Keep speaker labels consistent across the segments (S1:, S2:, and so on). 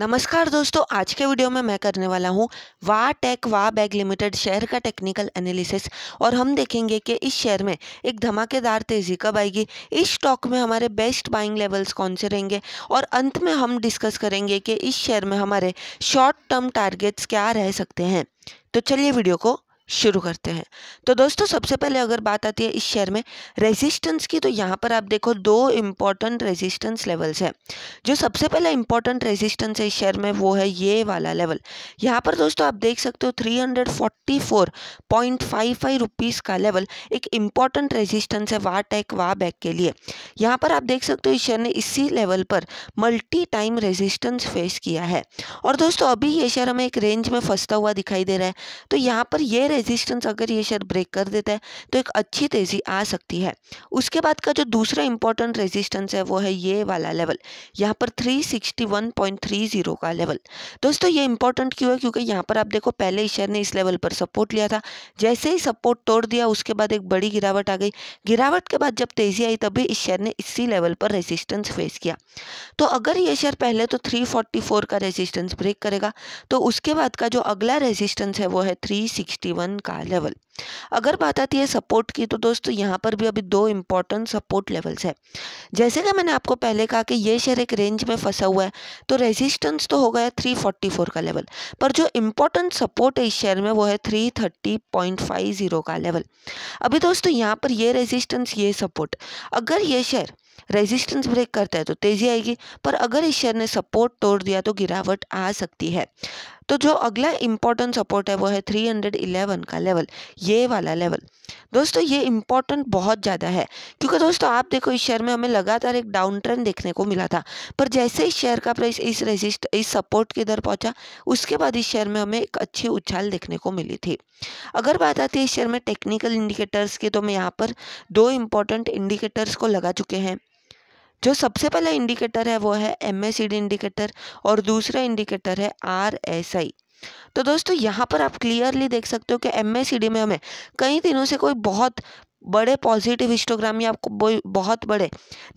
S1: नमस्कार दोस्तों आज के वीडियो में मैं करने वाला हूँ Va Tech Wabag limited share का टेक्निकल एनालिसिस और हम देखेंगे कि इस शेयर में एक धमाकेदार तेज़ी कब आएगी इस स्टॉक में हमारे बेस्ट बाइंग लेवल्स कौन से रहेंगे और अंत में हम डिस्कस करेंगे कि इस शेयर में हमारे शॉर्ट टर्म टारगेट्स क्या रह सकते हैं तो चलिए वीडियो को शुरू करते हैं तो दोस्तों सबसे पहले अगर बात आती है इस शेयर में रेजिस्टेंस की तो यहाँ पर आप देखो दो इम्पॉर्टेंट रेजिस्टेंस लेवल्स हैं जो सबसे पहला इम्पॉर्टेंट रेजिस्टेंस है इस शेयर में वो है ये वाला लेवल यहाँ पर दोस्तों आप देख सकते हो three hundred forty four point five five rupees का लेवल एक इम्पॉर्टेंट रेजिस्टेंस है वा टेक वा बैक के लिए यहाँ पर आप देख सकते हो इस शेयर ने इसी लेवल पर मल्टी टाइम रेजिस्टेंस फेस किया है और दोस्तों अभी ये शेयर हमें एक रेंज में फंसता हुआ दिखाई दे रहा है तो यहाँ पर ये रेजिस्टेंस अगर ये शेयर ब्रेक कर देता है तो एक अच्छी तेज़ी आ सकती है उसके बाद का जो दूसरा इंपॉर्टेंट रेजिस्टेंस है वो है ये वाला लेवल यहाँ पर 361.30 का लेवल दोस्तों ये इंपॉर्टेंट क्यों है क्योंकि यहाँ पर आप देखो पहले इस शेयर ने इस लेवल पर सपोर्ट लिया था जैसे ही सपोर्ट तोड़ दिया उसके बाद एक बड़ी गिरावट आ गई गिरावट के बाद जब तेज़ी आई तभी इस शेयर ने इसी लेवल पर रेजिस्टेंस फेस किया तो अगर ये शेयर पहले तो 344 का रेजिस्टेंस ब्रेक करेगा तो उसके बाद का जो अगला रेजिस्टेंस है वो है 361 वन का लेवल अगर बात आती है सपोर्ट की तो दोस्तों यहाँ पर भी अभी दो इंपॉर्टेंट सपोर्ट लेवल्स है जैसे कि मैंने आपको पहले कहा कि ये शेयर एक रेंज में फंसा हुआ है तो रेजिस्टेंस तो हो गया 344 का लेवल पर जो इंपॉर्टेंट सपोर्ट है इस शेयर में वो है 330.50 का लेवल अभी दोस्तों यहाँ पर ये रेजिस्टेंस ये सपोर्ट अगर ये शेयर रेजिस्टेंस ब्रेक करता है तो तेज़ी आएगी पर अगर इस शेयर ने सपोर्ट तोड़ दिया तो गिरावट आ सकती है तो जो अगला इंपॉर्टेंट सपोर्ट है वो है 311 का लेवल ये वाला लेवल दोस्तों ये इंपॉर्टेंट बहुत ज़्यादा है क्योंकि दोस्तों आप देखो इस शेयर में हमें लगातार एक डाउन ट्रेंड देखने को मिला था पर जैसे इस शेयर का प्राइस इस रेजिस्ट इस सपोर्ट के दर पहुंचा उसके बाद इस शेयर में हमें एक अच्छी उछाल देखने को मिली थी अगर बात आती है इस शेयर में टेक्निकल इंडिकेटर्स की तो मैं यहाँ पर दो इंपॉर्टेंट इंडिकेटर्स को लगा चुके हैं जो सबसे पहला इंडिकेटर है वो है एम इंडिकेटर और दूसरा इंडिकेटर है आर एस आई तो दोस्तों यहाँ पर आप क्लियरली देख सकते हो कि एम में हमें कई दिनों से कोई बहुत बड़े पॉजिटिव हिस्टोग्राम या आपको बहुत बड़े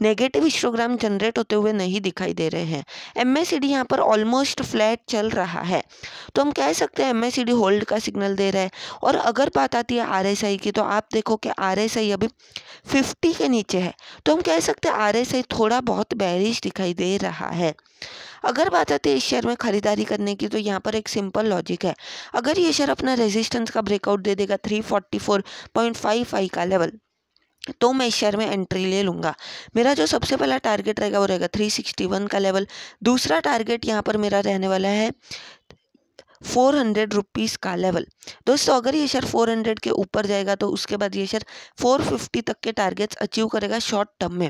S1: नेगेटिव हिस्टोग्राम जनरेट होते हुए नहीं दिखाई दे रहे हैं एम एस यहाँ पर ऑलमोस्ट फ्लैट चल रहा है तो हम कह सकते हैं एम एस होल्ड का सिग्नल दे रहा है और अगर बात आती है आर एस आई की तो आप देखो कि आर एस आई अभी फिफ्टी के नीचे है तो हम कह सकते हैं आर एस आई थोड़ा बहुत बैरिश दिखाई दे रहा है अगर बात आती है इस शेयर में खरीदारी करने की तो यहाँ पर एक सिंपल लॉजिक है अगर ये शेयर अपना रेजिस्टेंस का ब्रेकआउट दे देगा three forty four point five five का लेवल तो मैं इस शेयर में एंट्री ले लूँगा मेरा जो सबसे पहला टारगेट रहेगा वो रहेगा 361 का लेवल दूसरा टारगेट यहाँ पर मेरा रहने वाला है फोर हंड्रेड रुपीज़ का लेवल दोस्तों अगर ये शेयर फोर हंड्रेड के ऊपर जाएगा तो उसके बाद ये शेयर फोर फिफ्टी तक के टारगेट्स अचीव करेगा शॉर्ट टर्म में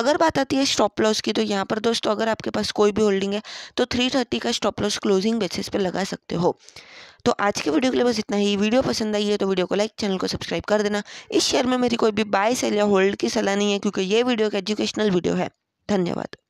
S1: अगर बात आती है स्टॉप लॉस की तो यहाँ पर दोस्तों अगर आपके पास कोई भी होल्डिंग है तो थ्री थर्टी का स्टॉप लॉस क्लोजिंग बेसिस पे लगा सकते हो तो आज के वीडियो के लिए बस इतना ही वीडियो पसंद आई है तो वीडियो को लाइक चैनल को सब्सक्राइब कर देना इस शेयर में मेरी कोई भी बाय सेल या होल्ड की सलाह नहीं है क्योंकि ये वीडियो एक एजुकेशनल वीडियो है धन्यवाद